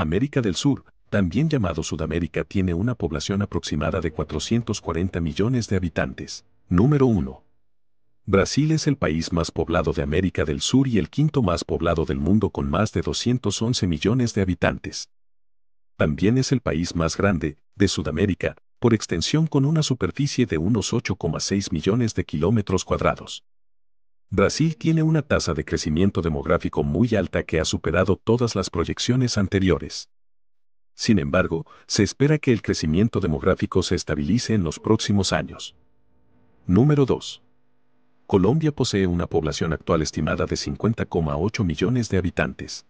América del Sur, también llamado Sudamérica, tiene una población aproximada de 440 millones de habitantes. Número 1. Brasil es el país más poblado de América del Sur y el quinto más poblado del mundo con más de 211 millones de habitantes. También es el país más grande de Sudamérica, por extensión con una superficie de unos 8,6 millones de kilómetros cuadrados. Brasil tiene una tasa de crecimiento demográfico muy alta que ha superado todas las proyecciones anteriores. Sin embargo, se espera que el crecimiento demográfico se estabilice en los próximos años. Número 2. Colombia posee una población actual estimada de 50,8 millones de habitantes.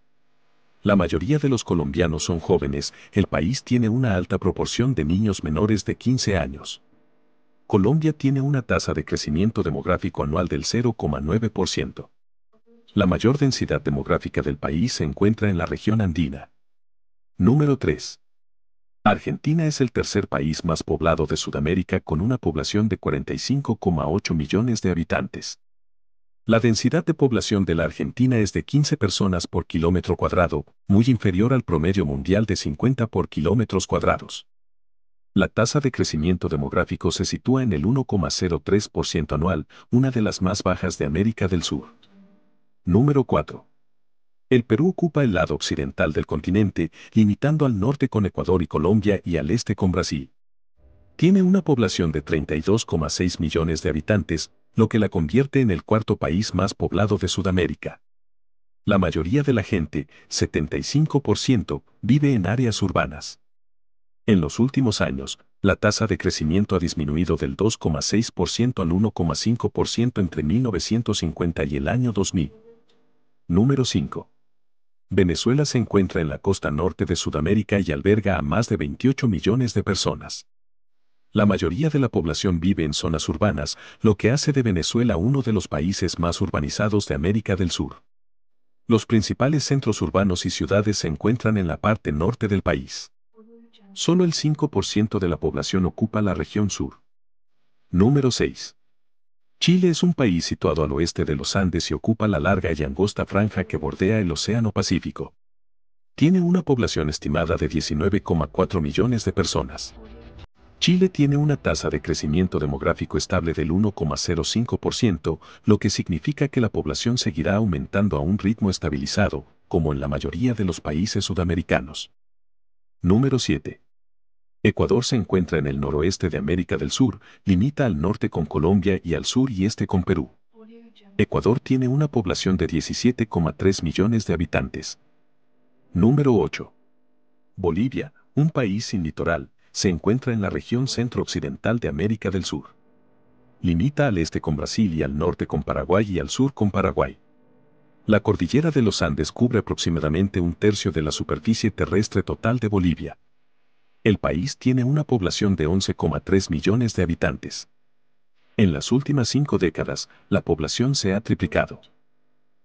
La mayoría de los colombianos son jóvenes, el país tiene una alta proporción de niños menores de 15 años. Colombia tiene una tasa de crecimiento demográfico anual del 0,9%. La mayor densidad demográfica del país se encuentra en la región andina. Número 3. Argentina es el tercer país más poblado de Sudamérica con una población de 45,8 millones de habitantes. La densidad de población de la Argentina es de 15 personas por kilómetro cuadrado, muy inferior al promedio mundial de 50 por kilómetros cuadrados. La tasa de crecimiento demográfico se sitúa en el 1,03% anual, una de las más bajas de América del Sur. Número 4. El Perú ocupa el lado occidental del continente, limitando al norte con Ecuador y Colombia y al este con Brasil. Tiene una población de 32,6 millones de habitantes, lo que la convierte en el cuarto país más poblado de Sudamérica. La mayoría de la gente, 75%, vive en áreas urbanas. En los últimos años, la tasa de crecimiento ha disminuido del 2,6% al 1,5% entre 1950 y el año 2000. Número 5. Venezuela se encuentra en la costa norte de Sudamérica y alberga a más de 28 millones de personas. La mayoría de la población vive en zonas urbanas, lo que hace de Venezuela uno de los países más urbanizados de América del Sur. Los principales centros urbanos y ciudades se encuentran en la parte norte del país. Solo el 5% de la población ocupa la región sur. Número 6. Chile es un país situado al oeste de los Andes y ocupa la larga y angosta franja que bordea el Océano Pacífico. Tiene una población estimada de 19,4 millones de personas. Chile tiene una tasa de crecimiento demográfico estable del 1,05%, lo que significa que la población seguirá aumentando a un ritmo estabilizado, como en la mayoría de los países sudamericanos. Número 7. Ecuador se encuentra en el noroeste de América del Sur, limita al norte con Colombia y al sur y este con Perú. Ecuador tiene una población de 17,3 millones de habitantes. Número 8. Bolivia, un país sin litoral, se encuentra en la región centro-occidental de América del Sur. Limita al este con Brasil y al norte con Paraguay y al sur con Paraguay. La cordillera de los Andes cubre aproximadamente un tercio de la superficie terrestre total de Bolivia. El país tiene una población de 11,3 millones de habitantes. En las últimas cinco décadas, la población se ha triplicado.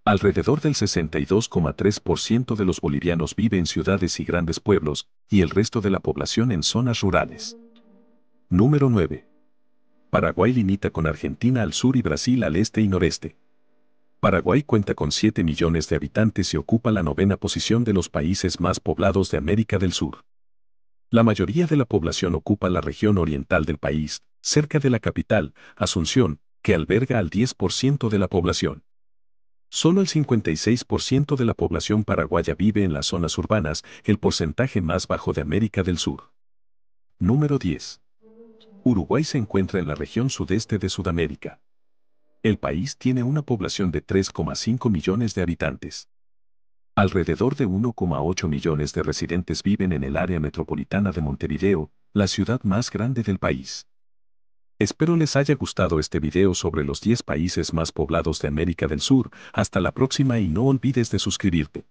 Alrededor del 62,3% de los bolivianos vive en ciudades y grandes pueblos, y el resto de la población en zonas rurales. Número 9. Paraguay limita con Argentina al sur y Brasil al este y noreste. Paraguay cuenta con 7 millones de habitantes y ocupa la novena posición de los países más poblados de América del Sur. La mayoría de la población ocupa la región oriental del país, cerca de la capital, Asunción, que alberga al 10% de la población. Solo el 56% de la población paraguaya vive en las zonas urbanas, el porcentaje más bajo de América del Sur. Número 10. Uruguay se encuentra en la región sudeste de Sudamérica el país tiene una población de 3,5 millones de habitantes. Alrededor de 1,8 millones de residentes viven en el área metropolitana de Montevideo, la ciudad más grande del país. Espero les haya gustado este video sobre los 10 países más poblados de América del Sur. Hasta la próxima y no olvides de suscribirte.